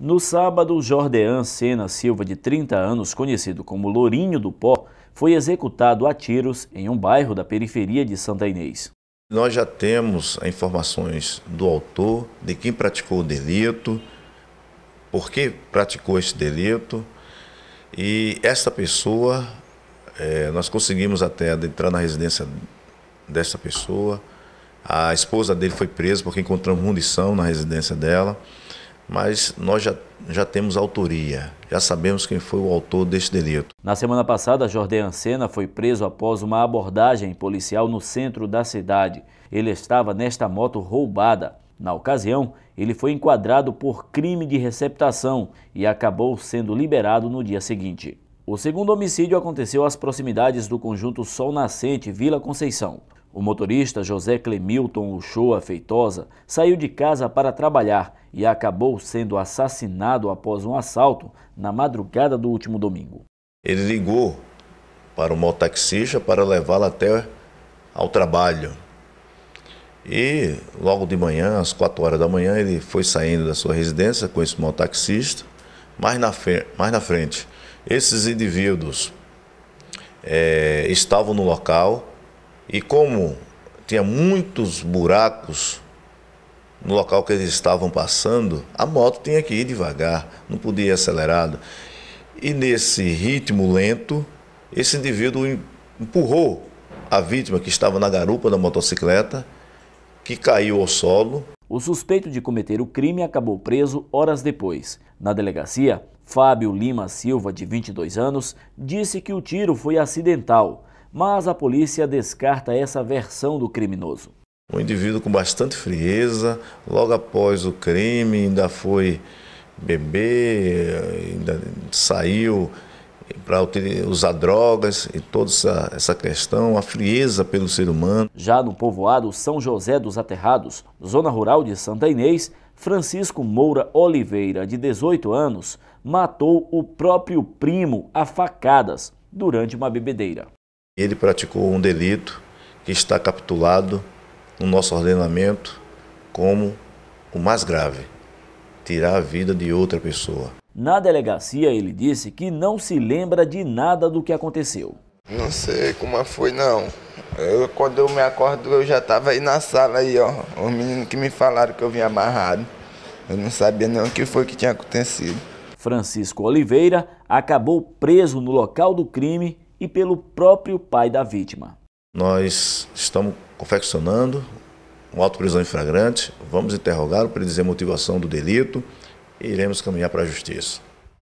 No sábado, Jordean Sena Silva, de 30 anos, conhecido como Lourinho do Pó, foi executado a tiros em um bairro da periferia de Santa Inês. Nós já temos informações do autor, de quem praticou o delito, por que praticou esse delito, e essa pessoa, é, nós conseguimos até entrar na residência dessa pessoa. A esposa dele foi presa porque encontramos munição na residência dela mas nós já, já temos autoria, já sabemos quem foi o autor deste delito. Na semana passada, Jordan Sena foi preso após uma abordagem policial no centro da cidade. Ele estava nesta moto roubada. Na ocasião, ele foi enquadrado por crime de receptação e acabou sendo liberado no dia seguinte. O segundo homicídio aconteceu às proximidades do conjunto Sol Nascente, Vila Conceição. O motorista José Clemilton Uchoa Feitosa saiu de casa para trabalhar e acabou sendo assassinado após um assalto na madrugada do último domingo. Ele ligou para o mototaxista para levá-lo até ao trabalho. E logo de manhã, às 4 horas da manhã, ele foi saindo da sua residência com esse mototaxista. Mais na, mais na frente, esses indivíduos é, estavam no local e como tinha muitos buracos no local que eles estavam passando, a moto tinha que ir devagar, não podia ir acelerado. E nesse ritmo lento, esse indivíduo empurrou a vítima que estava na garupa da motocicleta, que caiu ao solo. O suspeito de cometer o crime acabou preso horas depois. Na delegacia, Fábio Lima Silva, de 22 anos, disse que o tiro foi acidental mas a polícia descarta essa versão do criminoso. Um indivíduo com bastante frieza, logo após o crime, ainda foi beber, ainda saiu para usar drogas e toda essa, essa questão, a frieza pelo ser humano. Já no povoado São José dos Aterrados, zona rural de Santa Inês, Francisco Moura Oliveira, de 18 anos, matou o próprio primo a facadas durante uma bebedeira ele praticou um delito que está capitulado no nosso ordenamento como o mais grave: tirar a vida de outra pessoa. Na delegacia, ele disse que não se lembra de nada do que aconteceu. Não sei como foi, não. Eu, quando eu me acordo, eu já estava aí na sala, aí, ó. Os meninos que me falaram que eu vim amarrado. Eu não sabia nem o que foi que tinha acontecido. Francisco Oliveira acabou preso no local do crime e pelo próprio pai da vítima. Nós estamos confeccionando um auto prisão em flagrante, vamos interrogá-lo para dizer motivação do delito e iremos caminhar para a justiça.